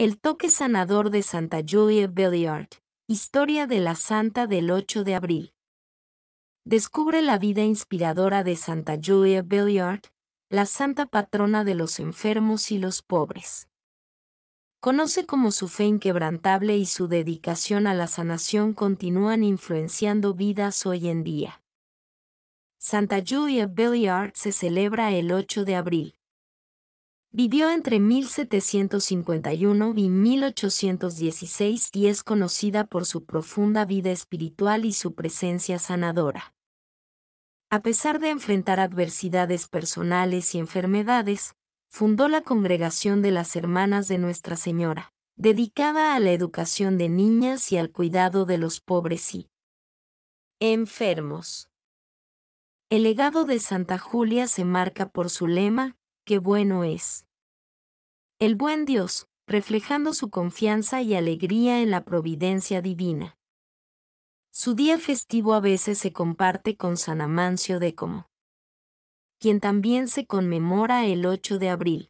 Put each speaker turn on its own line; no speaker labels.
El toque sanador de Santa Julia Billiard. Historia de la Santa del 8 de abril. Descubre la vida inspiradora de Santa Julia Billiard, la santa patrona de los enfermos y los pobres. Conoce cómo su fe inquebrantable y su dedicación a la sanación continúan influenciando vidas hoy en día. Santa Julia Billiard se celebra el 8 de abril. Vivió entre 1751 y 1816 y es conocida por su profunda vida espiritual y su presencia sanadora. A pesar de enfrentar adversidades personales y enfermedades, fundó la Congregación de las Hermanas de Nuestra Señora, dedicada a la educación de niñas y al cuidado de los pobres y enfermos. El legado de Santa Julia se marca por su lema, qué bueno es. El buen Dios, reflejando su confianza y alegría en la providencia divina. Su día festivo a veces se comparte con San Amancio de Como, quien también se conmemora el 8 de abril.